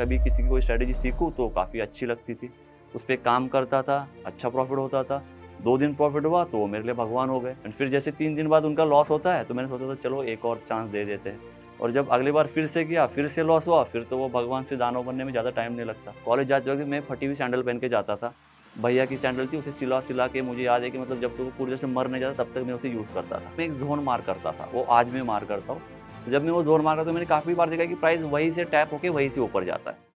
कभी किसी की कोई स्ट्रैटेजी सीखूँ तो काफ़ी अच्छी लगती थी उस पर काम करता था अच्छा प्रॉफिट होता था दो दिन प्रॉफिट हुआ तो वो मेरे लिए भगवान हो गए एंड फिर जैसे तीन दिन बाद उनका लॉस होता है तो मैंने सोचा था चलो एक और चांस दे देते हैं और जब अगली बार फिर से किया फिर से लॉस हुआ फिर तो वो भगवान से दानों बनने में ज़्यादा टाइम नहीं लगता कॉलेज जाते वक्त मैं फटी हुई सैंडल पहन के जाता था भैया की सैंडल थी उसे सिला सिला के मुझे याद है कि मतलब जब तक तो वो पूरी तरह से मर नहीं जाता तब तक मैं उसे यूज़ करता था मैं एक जोन मार करता था वो आज मैं मार करता हूँ जब मैं वो जोर मार रहा तो मैंने काफ़ी बार देखा कि प्राइस वहीं से टैप होके वहीं से ऊपर जाता है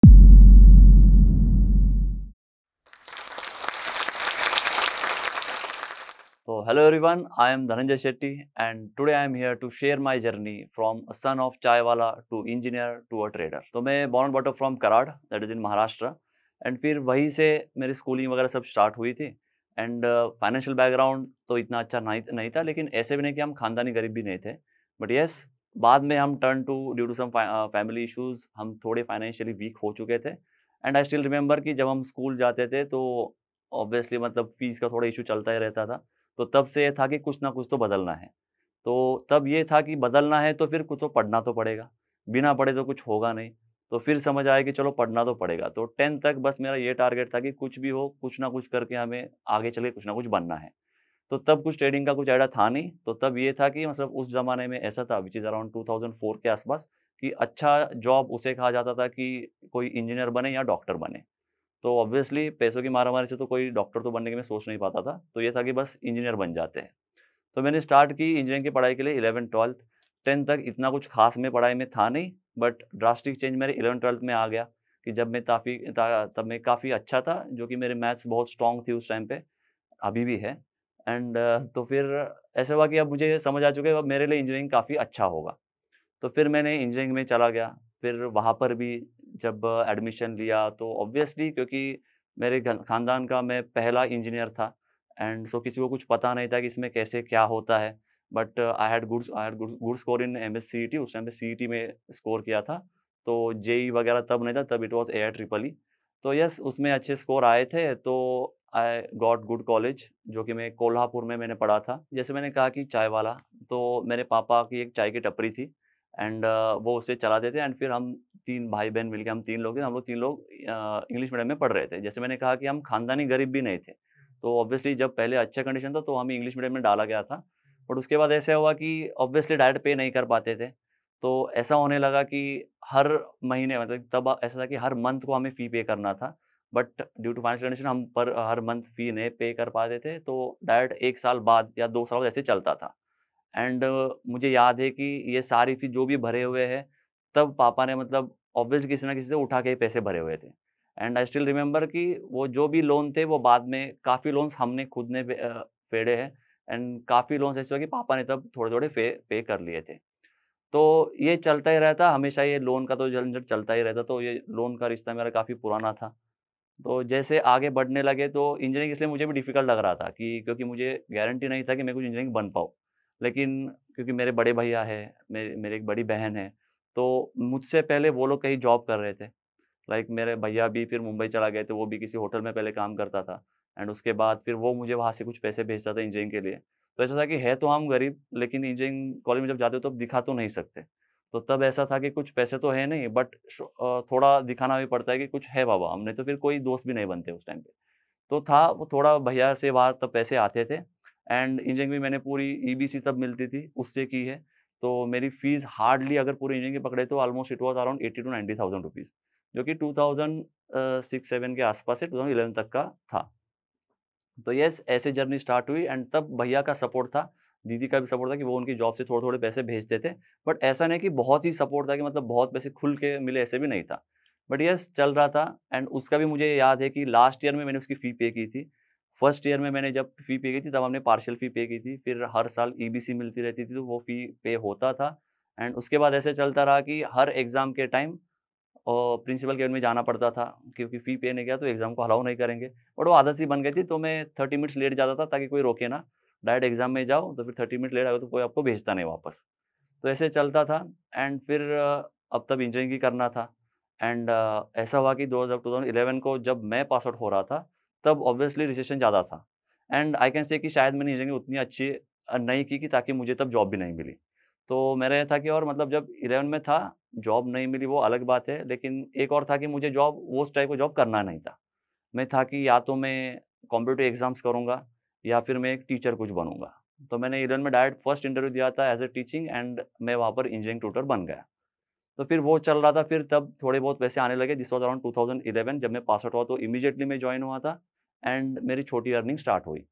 तो hello everyone I am Dhananjay Shetty and today I am here to share my journey from a son of chai wala to engineer to a trader तो मैं born brought from Karad that is in Maharashtra and फिर वहीं से मेरी स्कूलिंग वगैरह सब स्टार्ट हुई थी एंड फाइनेंशियल बैकग्राउंड तो इतना अच्छा नहीं नहीं था लेकिन ऐसे भी नहीं कि हम खानदानी गरीब भी नहीं थे बट येस बाद में हम turn to due to some family issues हम थोड़े फाइनेंशियली वीक हो चुके थे एंड आई स्टिल रिमेंबर कि जब हम स्कूल जाते थे तो ऑब्वियसली मतलब फीस का थोड़ा इशू चलता ही रहता था तो तब से ये था कि कुछ ना कुछ तो बदलना है तो तब ये था कि बदलना है तो फिर कुछ तो पढ़ना तो पड़ेगा बिना पढ़े तो कुछ होगा नहीं तो फिर समझ आया कि चलो पढ़ना तो पड़ेगा तो टेंथ तक बस मेरा ये टारगेट था कि कुछ भी हो कुछ ना कुछ करके हमें आगे चले कुछ ना कुछ बनना है तो तब कुछ ट्रेडिंग का कुछ आइडिया था नहीं तो तब ये था कि मतलब उस ज़माने में ऐसा था विच इज़ अराउंड 2004 के आसपास कि अच्छा जॉब उसे कहा जाता था कि कोई इंजीनियर बने या डॉक्टर बने तो ऑब्वियसली पैसों की मारामारी से तो कोई डॉक्टर तो बनने की मैं सोच नहीं पाता था तो ये था कि बस इंजीनियर बन जाते हैं तो मैंने स्टार्ट की इंजीनियरिंग की पढ़ाई के लिए इलेवन ट्वेल्थ टेंथ तक इतना कुछ खास में पढ़ाई में था नहीं बट ड्रास्टिक चेंज मेरे इलेवन ट्वेल्थ में आ गया कि जब मैं काफ़ी तब मैं काफ़ी अच्छा था जो कि मेरे मैथ्स बहुत स्ट्रॉन्ग थी उस टाइम पे अभी भी है एंड uh, तो फिर ऐसा हुआ कि अब मुझे समझ आ चुके अब मेरे लिए इंजीनियरिंग काफ़ी अच्छा होगा तो फिर मैंने इंजीनियरिंग में चला गया फिर वहाँ पर भी जब एडमिशन लिया तो ऑब्वियसली क्योंकि मेरे ख़ानदान का मैं पहला इंजीनियर था एंड सो so, किसी को कुछ पता नहीं था कि इसमें कैसे क्या होता है but I had good I had good score in M S C T उस टाइम सी टी में स्कोर किया था तो जेई वगैरह तब नहीं था तब it was A triple E तो यस उसमें अच्छे स्कोर आए थे तो आई गॉट गुड कॉलेज जो कि मैं कोल्हापुर में मैंने पढ़ा था जैसे मैंने कहा कि चाय वाला तो मेरे पापा की एक चाय की टपरी थी एंड वो उसे चलाते थे एंड फिर हम तीन भाई बहन मिलकर हम तीन लोग थे हम लोग तीन लोग इंग्लिश मीडियम में पढ़ रहे थे जैसे मैंने कहा कि हम खानदानी गरीब भी नहीं थे तो ऑब्वियसली जब पहले अच्छा कंडीशन था तो हमें इंग्लिश मीडियम में डाला गया था बट उसके बाद ऐसा हुआ कि ऑब्वियसली डायरेक्ट पे नहीं कर पाते थे तो ऐसा होने लगा कि हर महीने मतलब तब ऐसा था कि हर मंथ को हमें फ़ी पे करना था but due to financial condition हम पर हर मंथ फी नहीं पे कर पाते थे तो डायरेक्ट एक साल बाद या दो साल बाद ऐसे चलता था एंड uh, मुझे याद है कि ये सारी फी जो भी भरे हुए हैं तब पापा ने मतलब ऑब्वियस किसी ना किसी से उठा के पैसे भरे हुए थे एंड आई स्टिल रिमेंबर कि वो जो भी लोन थे वो बाद में काफ़ी लोन्स हमने खुद ने फेड़े हैं एंड काफ़ी लोन्स ऐसे हुए कि पापा ने तब थोड़े थोड़े पे पे कर लिए थे तो ये चलता ही रहता हमेशा ये लोन का तो झंझट चलता ही रहता तो ये लोन का रिश्ता मेरा काफ़ी पुराना था तो जैसे आगे बढ़ने लगे तो इंजीनियरिंग इसलिए मुझे भी डिफ़िकल्ट लग रहा था कि क्योंकि मुझे गारंटी नहीं था कि मैं कुछ इंजीनियरिंग बन पाऊँ लेकिन क्योंकि मेरे बड़े भैया है मेरे मेरी एक बड़ी बहन है तो मुझसे पहले वो लोग कहीं जॉब कर रहे थे लाइक like मेरे भैया भी फिर मुंबई चला गए थे तो वो भी किसी होटल में पहले काम करता था एंड उसके बाद फिर वो मुझे वहाँ से कुछ पैसे भेजता था इंजीनियरिंग के लिए तो ऐसा था कि है तो हम गरीब लेकिन इंजीनियरिंग कॉलेज में जब जाते हो तो दिखा तो नहीं सकते तो तब ऐसा था कि कुछ पैसे तो है नहीं बट थोड़ा दिखाना भी पड़ता है कि कुछ है बाबा हमने तो फिर कोई दोस्त भी नहीं बनते उस टाइम पे तो था वो थोड़ा भैया से बाहर तब पैसे आते थे एंड इंजीनियरिंग भी मैंने पूरी ई e तब मिलती थी उससे की है तो मेरी फीस हार्डली अगर पूरी इंजीनियरिंग पकड़े तो almost it was around eighty two ninety thousand rupees जो कि टू थाउजेंड सिक्स सेवन के आसपास से टू थाउजेंड इलेवन तक का था तो यस ऐसे जर्नी स्टार्ट हुई एंड तब भैया का सपोर्ट था दीदी का भी सपोर्ट था कि वो उनकी जॉब से थोड़े थोड़े पैसे भेजते थे बट ऐसा नहीं कि बहुत ही सपोर्ट था कि मतलब बहुत पैसे खुल के मिले ऐसे भी नहीं था बट यस चल रहा था एंड उसका भी मुझे याद है कि लास्ट ईयर में मैंने उसकी फ़ी पे की थी फर्स्ट ईयर में मैंने जब फ़ी पे की थी तब हमने पार्शल फ़ी पे की थी फिर हर साल ईबीसी e मिलती रहती थी तो वो फ़ी पे होता था एंड उसके बाद ऐसे चलता रहा कि हर एग्ज़ाम के टाइम और प्रिंसिपल के में जाना पड़ता था क्योंकि फ़ी पे नहीं गया तो एग्ज़ाम को अलाउ नहीं करेंगे बट वो आदत सी बन गई थी तो मैं थर्टी मिनट्स लेट जाता था ताकि कोई रोके ना डायरेक्ट एग्जाम में जाओ तो फिर थर्टी मिनट लेट आए तो कोई आपको भेजता नहीं वापस तो ऐसे चलता था एंड फिर अब तब इंजीनियरिंग करना था एंड uh, ऐसा हुआ कि दो थाउजेंड इलेवन को जब मैं पास आउट हो रहा था तब ऑब्वियसली रिसेशन ज़्यादा था एंड आई कैन से कि शायद मैंने इंजीनियरिंग उतनी अच्छी नहीं की कि ताकि मुझे तब जॉब भी नहीं मिली तो मेरा यह था कि और मतलब जब इलेवन में था जॉब नहीं मिली वो अलग बात है लेकिन एक और था कि मुझे जॉब वो उस टाइप का जॉब करना नहीं था मैं था कि या तो मैं कॉम्पिटिव एग्ज़ाम्स करूँगा या फिर मैं एक टीचर कुछ बनूंगा तो मैंने ईरन में डायरेक्ट फर्स्ट इंटरव्यू दिया था एज ए टीचिंग एंड मैं वहाँ पर इंजीनियरिंग ट्यूटर बन गया तो फिर वो चल रहा था फिर तब थोड़े बहुत पैसे आने लगे दिस वॉज अराउंड टू जब मैं पास आउट हुआ तो इमीजिएटली मैं ज्वाइन हुआ था एंड मेरी छोटी अर्निंग स्टार्ट हुई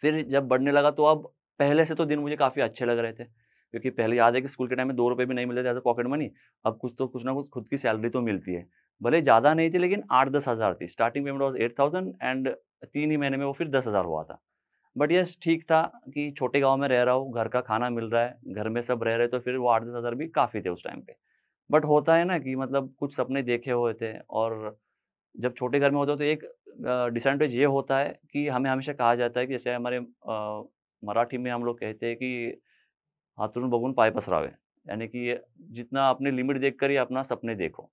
फिर जब बढ़ने लगा तो अब पहले से तो दिन मुझे काफ़ी अच्छे लग रहे थे क्योंकि पहले याद है कि स्कूल के टाइम में दो रुपये भी नहीं मिलते थे एज ए पॉकेट मनी अब कुछ तो कुछ ना कुछ खुद की सैलरी तो मिलती है भले ज़्यादा नहीं थी लेकिन आठ दस हज़ार थी starting payment was eight thousand and तीन ही महीने में वो फिर दस हज़ार हुआ था बट यस ठीक था कि छोटे गांव में रह रहा हूँ घर का खाना मिल रहा है घर में सब रह रहे तो फिर वो आठ दस हज़ार भी काफ़ी थे उस टाइम पे बट होता है ना कि मतलब कुछ सपने देखे हुए थे और जब छोटे घर में होते हो तो एक डिसएडवांटेज ये होता है कि हमें हमेशा कहा जाता है कि जैसे हमारे मराठी में हम लोग कहते हैं कि हाथरून बगुन पाए पसरावे यानी कि जितना अपने लिमिट देख कर ही अपना सपने देखो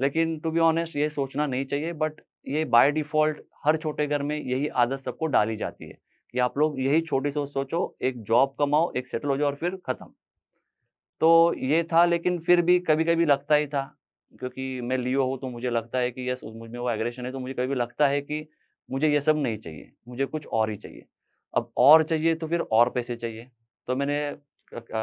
लेकिन टू बी ऑनेस्ट ये सोचना नहीं चाहिए बट ये बाय डिफ़ॉल्ट हर छोटे घर में यही आदत सबको डाली जाती है कि आप लोग यही छोटी सोच सोचो एक जॉब कमाओ एक सेटल हो जाओ और फिर ख़त्म तो ये था लेकिन फिर भी कभी कभी लगता ही था क्योंकि मैं लियो हूँ तो मुझे लगता है कि यस मुझ में वो एग्रेशन है तो मुझे कभी लगता है कि मुझे ये सब नहीं चाहिए मुझे कुछ और ही चाहिए अब और चाहिए तो फिर और पैसे चाहिए तो मैंने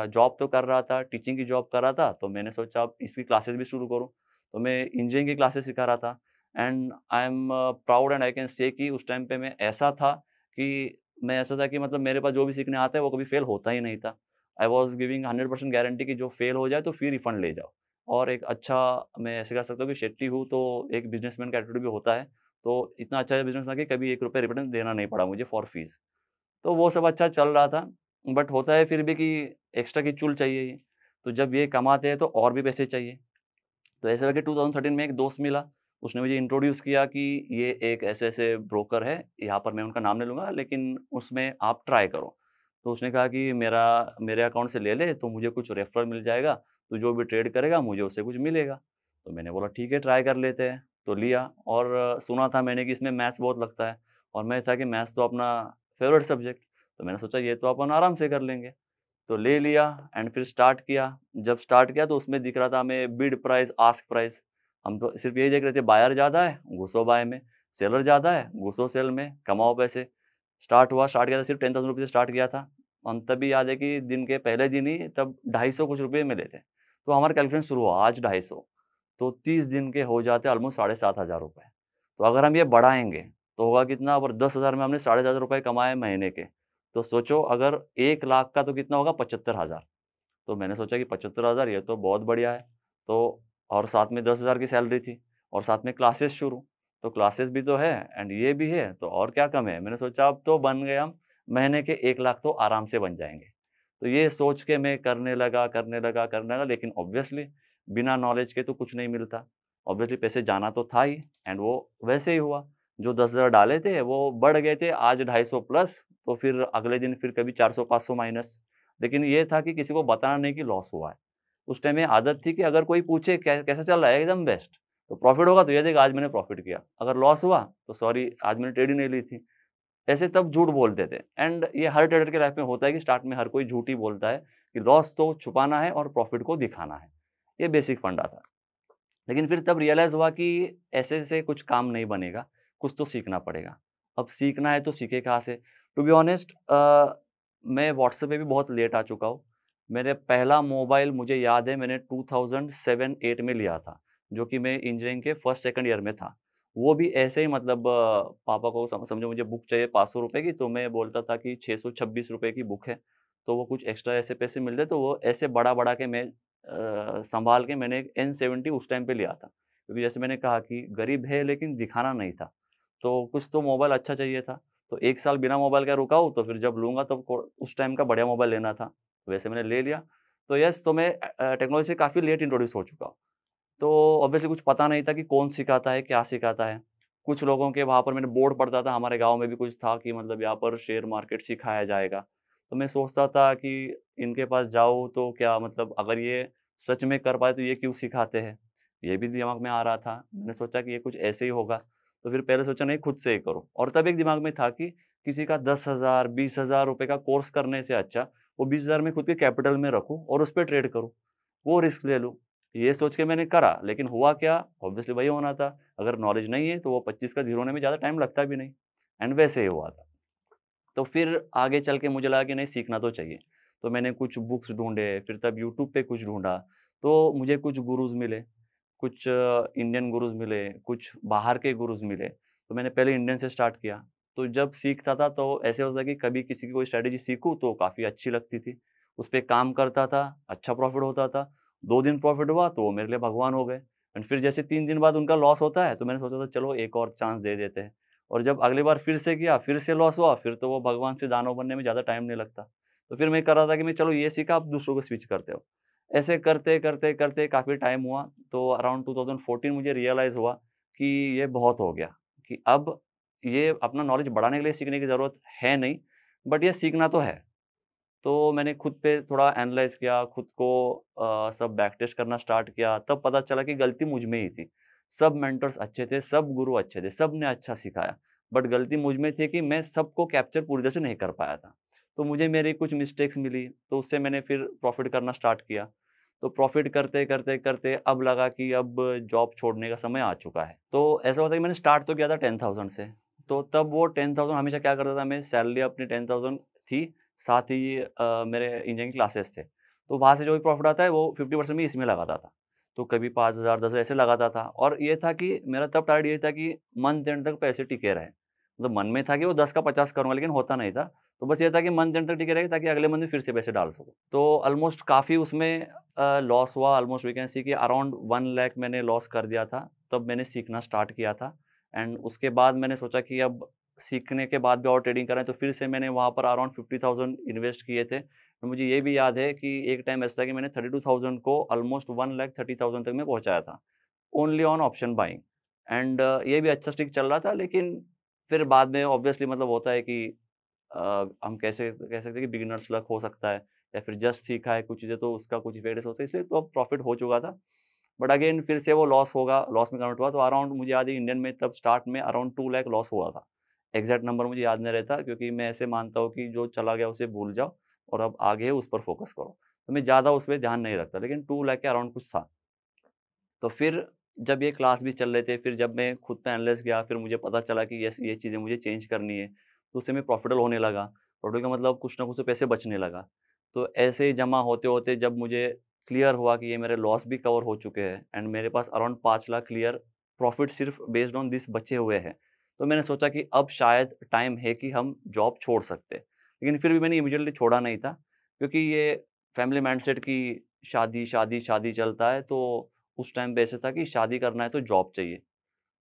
जॉब तो कर रहा था टीचिंग की जॉब कर रहा था तो मैंने सोचा अब इसकी क्लासेस भी शुरू करूँ तो मैं इंजीनियरिंग की क्लासेस सिखा रहा था and I am proud and I can say कि उस टाइम पे मैं ऐसा था कि मैं ऐसा था कि मतलब मेरे पास जो भी सीखने आता है वो कभी फेल होता ही नहीं था I was giving hundred percent guarantee कि जो फेल हो जाए तो फिर रिफंड ले जाओ और एक अच्छा मैं ऐसे कह सकता हूँ कि शेट्टी हूँ तो एक बिजनेसमैन का एटीट्यूड भी होता है तो इतना अच्छा बिजनेस था कि कभी एक रुपये रिटर्न देना नहीं पड़ा मुझे फॉर फीस तो वो सब अच्छा चल रहा था बट होता है फिर भी कि एक्स्ट्रा की चूल चाहिए तो जब ये कमाते हैं तो और भी पैसे चाहिए तो ऐसे कि 2013 में एक दोस्त मिला उसने मुझे इंट्रोड्यूस किया कि ये एक ऐसे ऐसे ब्रोकर है यहाँ पर मैं उनका नाम नहीं लूँगा लेकिन उसमें आप ट्राई करो तो उसने कहा कि मेरा मेरे अकाउंट से ले ले तो मुझे कुछ रेफर मिल जाएगा तो जो भी ट्रेड करेगा मुझे उससे कुछ मिलेगा तो मैंने बोला ठीक है ट्राई कर लेते हैं तो लिया और सुना था मैंने कि इसमें मैथ्स बहुत लगता है और मैं था कि मैथ्स तो अपना फेवरेट सब्जेक्ट तो मैंने सोचा ये तो अपन आराम से कर लेंगे तो ले लिया एंड फिर स्टार्ट किया जब स्टार्ट किया तो उसमें दिख रहा था हमें बिड प्राइस आस्क प्राइस हम तो सिर्फ यही देख रहे थे बायर ज़्यादा है घुसो बाय में सेलर ज़्यादा है घुसो सेल में कमाओ पैसे स्टार्ट हुआ स्टार्ट किया था सिर्फ टेन थाउजेंड रुपीज़ से स्टार्ट किया था हम तभी याद है कि दिन के पहले दिन ही तब ढाई सौ कुछ रुपये मिले थे तो हमारा कैलकुलेशन शुरू हुआ आज ढाई सौ तो तीस दिन के हो जाते ऑलमोस्ट साढ़े सात हज़ार रुपये तो अगर हम ये बढ़ाएंगे तो होगा कितना और दस हज़ार में हमने साढ़े हज़ार रुपये कमाए महीने के तो सोचो अगर एक लाख का तो कितना होगा पचहत्तर हज़ार तो मैंने सोचा कि पचहत्तर हज़ार ये तो बहुत बढ़िया है तो और साथ में दस हज़ार की सैलरी थी और साथ में क्लासेस शुरू तो क्लासेस भी तो है एंड ये भी है तो और क्या कम है मैंने सोचा अब तो बन गया महीने के एक लाख तो आराम से बन जाएंगे तो ये सोच के मैं करने लगा करने लगा करने लगा लेकिन ऑब्वियसली बिना नॉलेज के तो कुछ नहीं मिलता ऑब्वियसली पैसे जाना तो था ही एंड वो वैसे ही हुआ जो दस हज़ार डाले थे वो बढ़ गए थे आज ढाई सौ प्लस तो फिर अगले दिन फिर कभी चार सौ पाँच सौ माइनस लेकिन ये था कि किसी को बताना नहीं कि लॉस हुआ है उस टाइम ये आदत थी कि अगर कोई पूछे कैसा चल रहा है एकदम बेस्ट तो प्रॉफिट होगा तो ये देगा आज मैंने प्रॉफिट किया अगर लॉस हुआ तो सॉरी आज मैंने ट्रेड ही नहीं ली थी ऐसे तब झूठ बोलते थे एंड ये हर ट्रेडर के लाइफ में होता है कि स्टार्ट में हर कोई झूठ ही बोलता है कि लॉस तो छुपाना है और प्रॉफिट को दिखाना है ये बेसिक फंडा था लेकिन फिर तब रियलाइज़ हुआ कि ऐसे से कुछ काम नहीं बनेगा कुछ तो सीखना पड़ेगा अब सीखना है तो सीखे कहाँ से टू बी ऑनेस्ट मैं व्हाट्सएप पे भी बहुत लेट आ चुका हूँ मेरे पहला मोबाइल मुझे याद है मैंने 2007-8 में लिया था जो कि मैं इंजीनियरिंग के फर्स्ट सेकंड ईयर में था वो भी ऐसे ही मतलब पापा को समझो मुझे बुक चाहिए पाँच सौ रुपये की तो मैं बोलता था कि छः सौ छब्बीस रुपये की बुक है तो वो कुछ एक्स्ट्रा ऐसे पैसे मिलते तो वो ऐसे बड़ा बड़ा के मैं संभाल के मैंने एन सेवेंटी उस टाइम पे लिया था क्योंकि जैसे मैंने कहा कि गरीब है लेकिन दिखाना नहीं था तो कुछ तो मोबाइल अच्छा चाहिए था तो एक साल बिना मोबाइल का रुका हूँ तो फिर जब लूँगा तो उस टाइम का बढ़िया मोबाइल लेना था तो वैसे मैंने ले लिया तो यस तो मैं टेक्नोलॉजी से काफ़ी लेट इंट्रोड्यूस हो चुका हूँ तो ऑब्वियसली कुछ पता नहीं था कि कौन सिखाता है क्या सिखाता है कुछ लोगों के वहाँ पर मैंने बोर्ड पढ़ता था हमारे गाँव में भी कुछ था कि मतलब यहाँ पर शेयर मार्केट सिखाया जाएगा तो मैं सोचता था कि इनके पास जाओ तो क्या मतलब अगर ये सच में कर पाए तो ये क्यों सिखाते हैं ये भी दिमाग में आ रहा था मैंने सोचा कि ये कुछ ऐसे ही होगा तो फिर पहले सोचा नहीं खुद से ही करो और तब एक दिमाग में था कि किसी का दस हज़ार बीस हज़ार रुपये का कोर्स करने से अच्छा वो बीस हज़ार में खुद के कैपिटल में रखो और उस पर ट्रेड करो वो रिस्क ले लो ये सोच के मैंने करा लेकिन हुआ क्या ऑब्वियसली वही होना था अगर नॉलेज नहीं है तो वो पच्चीस का जीरो होने में ज़्यादा टाइम लगता भी नहीं एंड वैसे ही हुआ था तो फिर आगे चल के मुझे लगा कि नहीं सीखना तो चाहिए तो मैंने कुछ बुक्स ढूंढे फिर तब यूट्यूब पे कुछ ढूंढा तो मुझे कुछ गुरुज मिले कुछ इंडियन गुरुज मिले कुछ बाहर के गुरुज मिले तो मैंने पहले इंडियन से स्टार्ट किया तो जब सीखता था तो ऐसे होता कि कभी किसी की कोई स्ट्रैटेजी सीखूँ तो काफ़ी अच्छी लगती थी उस पर काम करता था अच्छा प्रॉफिट होता था दो दिन प्रॉफिट हुआ तो वो मेरे लिए भगवान हो गए एंड फिर जैसे तीन दिन बाद उनका लॉस होता है तो मैंने सोचा था चलो एक और चांस दे देते हैं और जब अगली बार फिर से किया फिर से लॉस हुआ फिर तो वो भगवान से दानव बनने में ज़्यादा टाइम नहीं लगता तो फिर मैं कर रहा था कि मैं चलो ये सीखा आप दूसरों को स्विच करते हो ऐसे करते करते करते काफ़ी टाइम हुआ तो अराउंड 2014 मुझे रियलाइज़ हुआ कि ये बहुत हो गया कि अब ये अपना नॉलेज बढ़ाने के लिए सीखने की ज़रूरत है नहीं बट ये सीखना तो है तो मैंने खुद पे थोड़ा एनालाइज किया खुद को आ, सब बैक टेस्ट करना स्टार्ट किया तब पता चला कि गलती मुझ में ही थी सब मेंटर्स अच्छे थे सब गुरु अच्छे थे सब ने अच्छा सिखाया बट गलती मुझ में थी कि मैं सबको कैप्चर पूरी तरह से नहीं कर पाया था तो मुझे मेरी कुछ मिस्टेक्स मिली तो उससे मैंने फिर प्रॉफिट करना स्टार्ट किया तो प्रॉफिट करते करते करते अब लगा कि अब जॉब छोड़ने का समय आ चुका है तो ऐसा होता है कि मैंने स्टार्ट तो किया था टेन थाउजेंड से तो तब वो टेन थाउजेंड हमेशा क्या करता था मैं सैलरी अपनी टेन थाउजेंड थी साथ ही आ, मेरे इंजीनियरिंग क्लासेस थे तो वहाँ से जो भी प्रॉफिट आता है वो फिफ्टी परसेंट में इसमें लगाता था तो कभी पाँच हज़ार दस ऐसे लगाता था और ये था कि मेरा तब टारगेट ये था कि मंथ एंड तक पैसे टिके रहे मतलब मन में था कि वो दस का पचास करूँगा लेकिन होता नहीं था तो बस ये था कि मंथ एंड तक टिके रहे ताकि अगले मंथ में फिर से पैसे डाल सकूँ तो ऑलमोस्ट काफ़ी उसमें लॉस हुआ ऑलमोस्ट वी कैन सी कि अराउंड वन लैख मैंने लॉस कर दिया था तब मैंने सीखना स्टार्ट किया था एंड उसके बाद मैंने सोचा कि अब सीखने के बाद भी और ट्रेडिंग करें तो फिर से मैंने वहाँ पर अराउंड फिफ्टी थाउजेंड इन्वेस्ट किए थे तो मुझे ये भी याद है कि एक टाइम ऐसा था कि मैंने थर्टी टू थाउजेंड को almost one lakh thirty thousand तक मैं पहुँचाया था only on option buying and ये भी अच्छा स्टिक चल रहा था लेकिन फिर बाद में ऑब्वियसली मतलब होता है कि आ, हम कैसे कह सकते हैं कि बिगिनर्स लक हो सकता है या फिर जस्ट सीखा है कुछ चीज़ें तो उसका कुछ इफेक्ट हो सकता है इसलिए तो अब प्रॉफिट हो चुका था बट अगेन फिर से वो लॉस होगा लॉस में कन्वर्ट हुआ तो अराउंड मुझे याद है इंडियन में तब स्टार्ट में अराउंड टू लैख लॉस हुआ था एग्जैक्ट नंबर मुझे याद नहीं रहता क्योंकि मैं ऐसे मानता हूँ कि जो चला गया उसे भूल जाओ और अब आगे उस पर फोकस करो तो मैं ज़्यादा उस पर ध्यान नहीं रखता लेकिन टू लैख के अराउंड कुछ था तो फिर जब ये क्लास भी चल रहे थे फिर जब मैं खुद पे एनालिस गया फिर मुझे पता चला कि यस ये चीज़ें मुझे चेंज करनी है तो उससे मैं प्रॉफिटल होने लगा प्रॉफिट का मतलब कुछ ना कुछ तो पैसे बचने लगा तो ऐसे ही जमा होते होते जब मुझे क्लियर हुआ कि ये मेरे लॉस भी कवर हो चुके हैं एंड मेरे पास अराउंड पाँच लाख क्लियर प्रॉफिट सिर्फ बेस्ड ऑन दिस बचे हुए हैं तो मैंने सोचा कि अब शायद टाइम है कि हम जॉब छोड़ सकते लेकिन फिर भी मैंने इमिजिएटली छोड़ा नहीं था क्योंकि ये फैमिली माइंडसेट की शादी शादी शादी चलता है तो उस टाइम पे ऐसे था कि शादी करना है तो जॉब चाहिए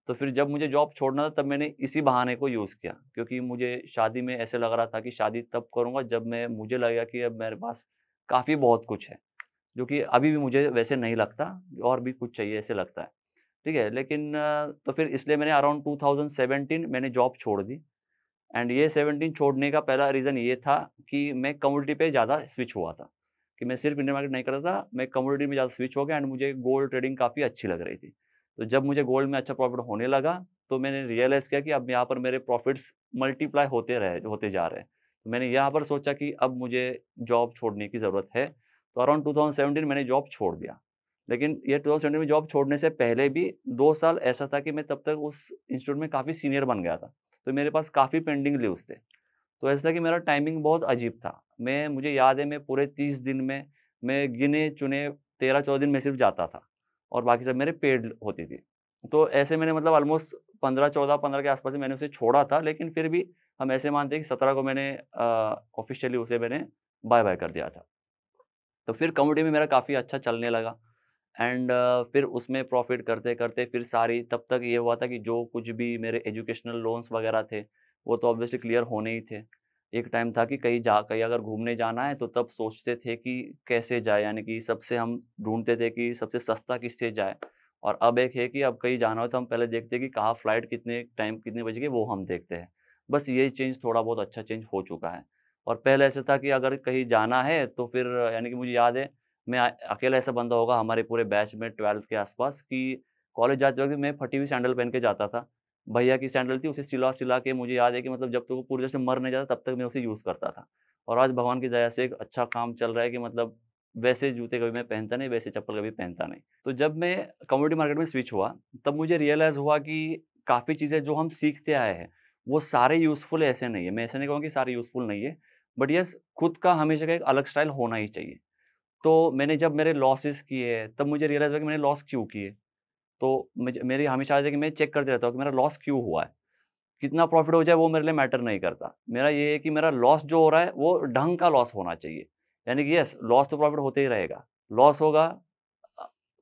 तो फिर जब मुझे जॉब छोड़ना था तब मैंने इसी बहाने को यूज़ किया क्योंकि मुझे शादी में ऐसे लग रहा था कि शादी तब करूँगा जब मैं मुझे लगेगा कि अब मेरे पास काफ़ी बहुत कुछ है जो कि अभी भी मुझे वैसे नहीं लगता और भी कुछ चाहिए ऐसे लगता है ठीक है लेकिन तो फिर इसलिए मैंने अराउंड 2017 मैंने जॉब छोड़ दी एंड ये 17 छोड़ने का पहला रीज़न ये था कि मैं कम्युनिटी पे ज़्यादा स्विच हुआ था कि मैं सिर्फ इंडियन मार्केट नहीं करता था मैं कम्युनिटी में ज़्यादा स्विच हो गया एंड मुझे गोल्ड ट्रेडिंग काफ़ी अच्छी लग रही थी तो जब मुझे गोल्ड में अच्छा प्रॉफिट होने लगा तो मैंने रियलाइज़ किया कि अब यहाँ पर मेरे प्रॉफिट्स मल्टीप्लाई होते रहे होते जा रहे हैं तो मैंने यहाँ पर सोचा कि अब मुझे जॉब छोड़ने की ज़रूरत है तो अराउंड 2017 मैंने जॉब छोड़ दिया लेकिन ये टू सेवेंटीन में जॉब छोड़ने से पहले भी दो साल ऐसा था कि मैं तब तक उस इंस्टीट्यूट में काफ़ी सीनियर बन गया था तो मेरे पास काफ़ी पेंडिंग लीव्स थे तो ऐसा था कि मेरा टाइमिंग बहुत अजीब था मैं मुझे याद है मैं पूरे तीस दिन में मैं गिने चुने तेरह चौदह दिन में सिर्फ जाता था और बाकी सब मेरे पेड होती थी तो ऐसे मैंने मतलब ऑलमोस्ट पंद्रह चौदह पंद्रह के आसपास मैंने उसे छोड़ा था लेकिन फिर भी हम ऐसे मानते हैं कि सत्रह को मैंने ऑफिशियली उसे मैंने बाय बाय कर दिया था तो फिर कम्युनिटी में मेरा काफ़ी अच्छा चलने लगा एंड uh, फिर उसमें प्रॉफिट करते करते फिर सारी तब तक ये हुआ था कि जो कुछ भी मेरे एजुकेशनल लोन्स वगैरह थे वो तो ऑब्वियसली क्लियर होने ही थे एक टाइम था कि कहीं जा कहीं अगर घूमने जाना है तो तब सोचते थे कि कैसे जाए यानी कि सबसे हम ढूंढते थे कि सबसे सस्ता किससे जाए और अब एक है कि अब कहीं जाना हो तो हम पहले देखते हैं कि कहाँ फ्लाइट कितने टाइम कितने बजे वो हम देखते हैं बस ये चेंज थोड़ा बहुत अच्छा चेंज हो चुका है और पहले ऐसे था कि अगर कहीं जाना है तो फिर यानी कि मुझे याद है मैं अकेला ऐसा बंदा होगा हमारे पूरे बैच में ट्वेल्थ के आसपास कि कॉलेज जाते वक्त मैं फटी हुई सैंडल पहन के जाता था भैया की सैंडल थी उसे सिला सिला के मुझे याद है कि मतलब जब तक तो वो पूरी तरह से मर नहीं जाता तब तक मैं उसे यूज़ करता था और आज भगवान की दया से एक अच्छा काम चल रहा है कि मतलब वैसे जूते कभी मैं पहनता नहीं वैसे चप्पल कभी पहनता नहीं तो जब मैं कम्युनिटी मार्केट में स्विच हुआ तब मुझे रियलाइज़ हुआ कि काफ़ी चीज़ें जो हम सीखते आए हैं वो सारे यूज़फुल ऐसे नहीं है मैं ऐसे नहीं कहूँगा कि सारे यूज़फुल नहीं है बट यस खुद का हमेशा का एक अलग स्टाइल होना ही चाहिए तो मैंने जब मेरे लॉसेस किए तब मुझे रियलाइज हुआ कि मैंने लॉस क्यों किए तो मेरी हमेशा आदत कि मैं चेक करते रहता हूँ कि मेरा लॉस क्यों हुआ है कितना प्रॉफिट हो जाए वो मेरे लिए मैटर नहीं करता मेरा ये है कि मेरा लॉस जो हो रहा है वो ढंग का लॉस होना चाहिए यानी कि यस लॉस तो प्रॉफिट होते ही रहेगा लॉस होगा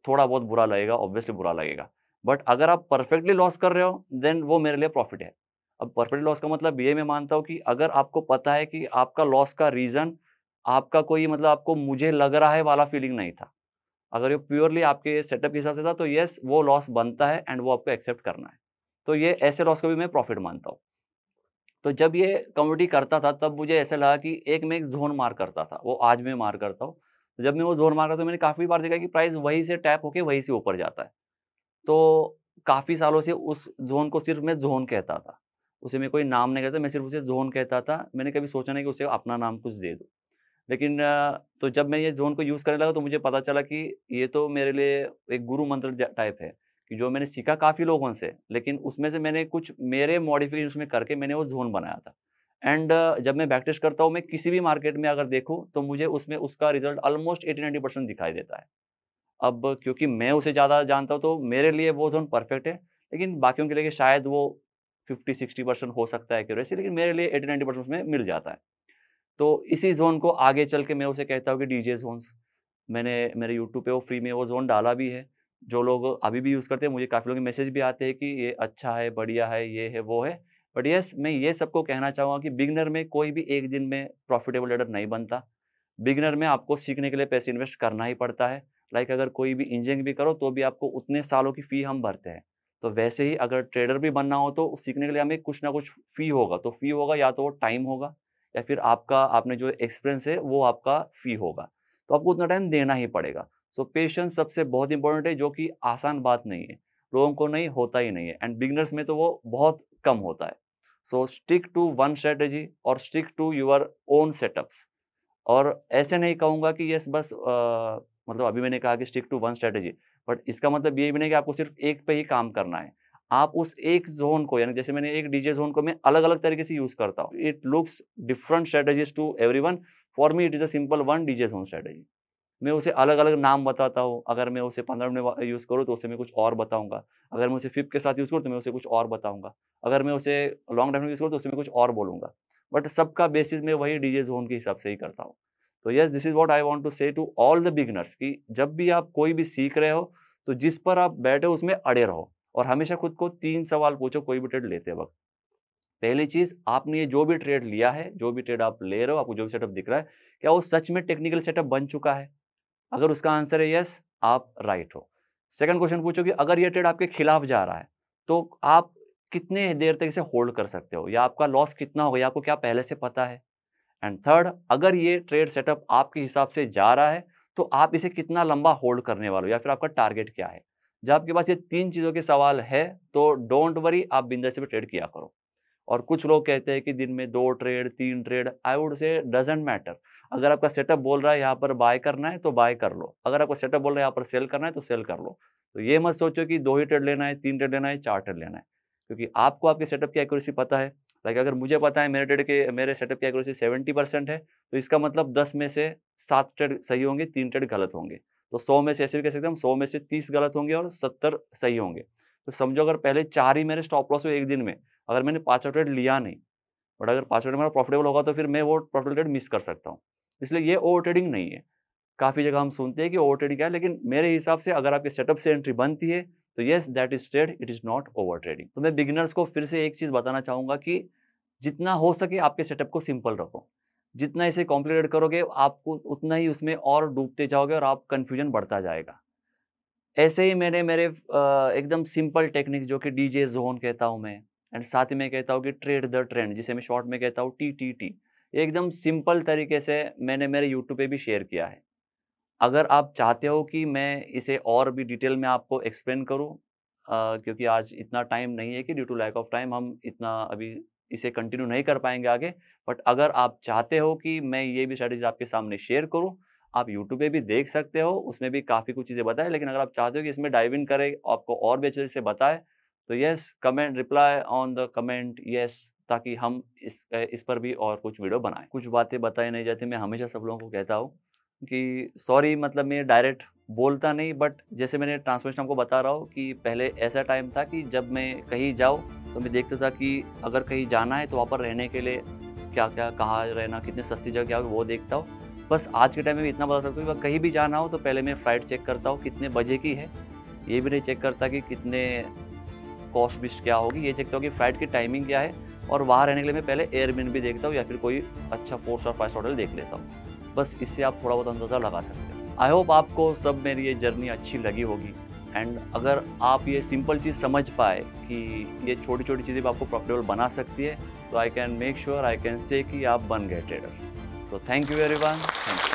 थोड़ा बहुत बुरा लगेगा ऑब्वियसली बुरा लगेगा बट अगर आप परफेक्टली लॉस कर रहे हो देन वो मेरे लिए प्रॉफिट है अब प्रॉफिट लॉस का मतलब ये मैं मानता हूँ कि अगर आपको पता है कि आपका लॉस का रीज़न आपका कोई मतलब आपको मुझे लग रहा है वाला फीलिंग नहीं था अगर ये प्योरली आपके सेटअप के हिसाब से था तो येस वो लॉस बनता है एंड वो आपको एक्सेप्ट करना है तो ये ऐसे लॉस को भी मैं प्रॉफिट मानता हूँ तो जब ये कम्युनिटी करता था तब मुझे ऐसा लगा कि एक मैं एक जोन मार करता था वो आज मैं मार करता हूँ तो जब मैं वो जोन मार करता था मैंने काफ़ी बार देखा कि प्राइस वहीं से टैप होके वहीं से ऊपर जाता है तो काफ़ी सालों से उस जोन को सिर्फ मैं जोन कहता था उसे मैं कोई नाम नहीं कहता मैं सिर्फ उसे जोन कहता था मैंने कभी सोचा नहीं कि उसे अपना नाम कुछ दे दूँ लेकिन तो जब मैं ये जोन को यूज़ करने लगा तो मुझे पता चला कि ये तो मेरे लिए एक गुरु मंत्र टाइप है कि जो मैंने सीखा काफ़ी लोगों से लेकिन उसमें से मैंने कुछ मेरे मॉडिफिकेशन उसमें करके मैंने वो जोन बनाया था एंड uh, जब मैं प्रैक्टिस करता हूँ मैं किसी भी मार्केट में अगर देखूँ तो मुझे उसमें उसका result almost eighty ninety percent दिखाई देता है अब क्योंकि मैं उसे ज़्यादा जानता हूँ तो मेरे लिए वो जोन परफेक्ट है लेकिन बाकियों के लिए शायद वो फिफ्टी सिक्सटी परसेंट हो सकता है एक्यूरेसी लेकिन मेरे लिए एटी नाइन्टी परसेंट उसमें मिल जाता है तो इसी जोन को आगे चल के मैं उसे कहता हूँ कि डीजे जोन्स मैंने मेरे यूट्यूब पे वो फ्री में वो जोन डाला भी है जो लोग अभी भी यूज़ करते हैं मुझे काफ़ी लोग मैसेज भी आते हैं कि ये अच्छा है बढ़िया है ये है वो है बट यस मैं ये सबको कहना चाहूँगा कि बिगनर में कोई भी एक दिन में प्रॉफिटेबल एडर नहीं बनता बिगनर में आपको सीखने के लिए पैसे इन्वेस्ट करना ही पड़ता है लाइक like अगर कोई भी इंजीनियरिंग भी करो तो भी आपको उतने सालों की फ़ी हम भरते हैं तो वैसे ही अगर ट्रेडर भी बनना हो तो सीखने के लिए हमें कुछ ना कुछ फ़ी होगा तो फ़ी होगा या तो वो टाइम होगा या फिर आपका आपने जो एक्सपीरियंस है वो आपका फ़ी होगा तो आपको उतना टाइम देना ही पड़ेगा सो पेशेंस सबसे बहुत इंपॉर्टेंट है जो कि आसान बात नहीं है लोगों को नहीं होता ही नहीं है एंड बिगनर्स में तो वो बहुत कम होता है so stick to one strategy और stick to your own setups और ऐसे नहीं कहूँगा कि यस बस आ, मतलब अभी मैंने कहा कि stick to one strategy but इसका मतलब ये भी नहीं कि आपको सिर्फ एक पे ही काम करना है आप उस एक जोन को यानी जैसे मैंने एक डीजे जोन को मैं अलग अलग तरीके से यूज करता हूँ it looks different strategies to every one for me it is a simple one D J zone strategy मैं उसे अलग अलग नाम बताता हूँ अगर मैं उसे पंद्रह मिनट यूज़ करूँ तो उसे मैं कुछ और बताऊँगा अगर मैं उसे फिफ्थ के साथ यूज़ करूँ तो मैं उसे कुछ और बताऊँगा अगर मैं उसे लॉन्ग टाइम यूज़ करूँ तो उसे मैं कुछ और बोलूँगा बट सबका बेसिस मैं वही डीजे जोन के हिसाब से ही करता हूँ तो yes this is what I want to say to all the beginners कि जब भी आप कोई भी सीख रहे हो तो जिस पर आप बैठे हो उसमें अड़े रहो और हमेशा खुद को तीन सवाल पूछो कोई भी ट्रेड लेते वक्त पहली चीज़ आपने ये जो भी ट्रेड लिया है जो भी ट्रेड आप ले रहे हो आपको जो भी सेटअप दिख रहा है क्या वो सच में टेक्निकल सेटअप बन चुका है अगर उसका आंसर है यस आप राइट हो सेकंड क्वेश्चन पूछो कि अगर ये ट्रेड आपके खिलाफ जा रहा है तो आप कितने देर तक इसे होल्ड कर सकते हो या आपका लॉस कितना हो गया आपको क्या पहले से पता है एंड थर्ड अगर ये ट्रेड सेटअप आपके हिसाब से जा रहा है तो आप इसे कितना लंबा होल्ड करने वाले हो या फिर आपका टारगेट क्या है जब आपके पास ये तीन चीज़ों के सवाल है तो डोंट वरी आप बिंदर से भी ट्रेड किया करो और कुछ लोग कहते हैं कि दिन में दो ट्रेड तीन trade I would say doesn't matter अगर आपका सेटअप बोल रहा है यहाँ पर बाय करना है तो बाय कर लो अगर आपका सेटअप बोल रहा है यहाँ पर सेल करना है तो सेल कर लो तो ये मत सोचो कि दो ही ट्रेड लेना है तीन ट्रेड लेना है चार ट्रेड लेना है क्योंकि आपको आपके सेटअप की एक्यूरेसी पता है लाइक अगर मुझे पता है मेरे ट्रेड के मेरे सेटअप की एक्यूरेसी सेवेंटी परसेंट है तो इसका मतलब दस में से सात ट्रेड सही होंगे तीन ट्रेड गलत होंगे तो सौ में से ऐसे भी कह सकते हैं हम सौ में से तीस गलत होंगे और सत्तर सही होंगे तो समझो अगर पहले चार ही मेरे स्टॉप लॉस हुए एक दिन में अगर मैंने पाँचों ट्रेड लिया नहीं बट अगर पाँचों ट्रेड मेरा प्रॉफिटेबल होगा तो फिर मैं वो प्रॉफिटेबल ट्रेड मिस कर सकता हूँ इसलिए ये ओवर ट्रेडिंग नहीं है काफ़ी जगह हम सुनते हैं कि ओवर ट्रेडिंग क्या है लेकिन मेरे हिसाब से अगर आपके सेटअप से एंट्री बनती है तो yes that is trade it is not over trading तो मैं बिगिनर्स को फिर से एक चीज़ बताना चाहूँगा कि जितना हो सके आपके सेटअप को सिंपल रखो जितना इसे कॉम्प्लीकेट करोगे आपको उतना ही उसमें और डूबते जाओगे और आप कन्फ्यूजन बढ़ता जाएगा ऐसे ही मैंने मेरे एकदम सिंपल टेक्निक्स जो कि डी जे जोन कहता हूँ मैं एंड साथ ही मैं कहता हूँ कि ट्रेड द ट्रेंड जिसे मैं शॉर्ट में कहता हूँ टी टी टी एकदम सिंपल तरीके से मैंने मेरे यूट्यूब पे भी शेयर किया है अगर आप चाहते हो कि मैं इसे और भी डिटेल में आपको एक्सप्लेन करूं क्योंकि आज इतना टाइम नहीं है कि due to lack of time हम इतना अभी इसे कंटिन्यू नहीं कर पाएंगे आगे बट अगर आप चाहते हो कि मैं ये भी स्ट्रैटेजी आपके सामने शेयर करूँ आप यूट्यूब पे भी देख सकते हो उसमें भी काफ़ी कुछ चीज़ें बताएं लेकिन अगर आप चाहते हो कि इसमें डाइव इन करें आपको और भी अच्छे से बताएं तो yes comment reply on the comment yes ताकि हम इस इस पर भी और कुछ वीडियो बनाएं कुछ बातें बताई नहीं जाती मैं हमेशा सब लोगों को कहता हूँ कि सॉरी मतलब मैं डायरेक्ट बोलता नहीं बट जैसे मैंने ट्रांसलेशन आपको बता रहा हूँ कि पहले ऐसा टाइम था कि जब मैं कहीं जाऊँ तो मैं देखता था कि अगर कहीं जाना है तो वहाँ पर रहने के लिए क्या क्या कहाँ रहना कितनी सस्ती जगह क्या वो देखता हूँ बस आज के टाइम में इतना बता सकता हूँ कि कहीं भी जाना हो तो पहले मैं फ़्लाइट चेक करता हूँ कितने बजे की है ये भी नहीं चेक करता कि कितने कॉस्ट बिस्ट क्या होगी ये चेक करता हूँ कि फ़्लाइट की टाइमिंग क्या है और वहाँ रहने के लिए मैं पहले एयरबिन भी देखता हूँ या फिर कोई अच्छा four star five star hotel देख लेता हूँ बस इससे आप थोड़ा बहुत अंदाज़ा लगा सकते हैं आई होप आपको सब मेरी ये जर्नी अच्छी लगी होगी एंड अगर आप ये सिंपल चीज़ समझ पाए कि ये छोटी छोटी चीज़ें भी आपको प्रॉफिटेबल बना सकती है तो I can make sure I can say कि आप बन गए trader so thank you very one thank you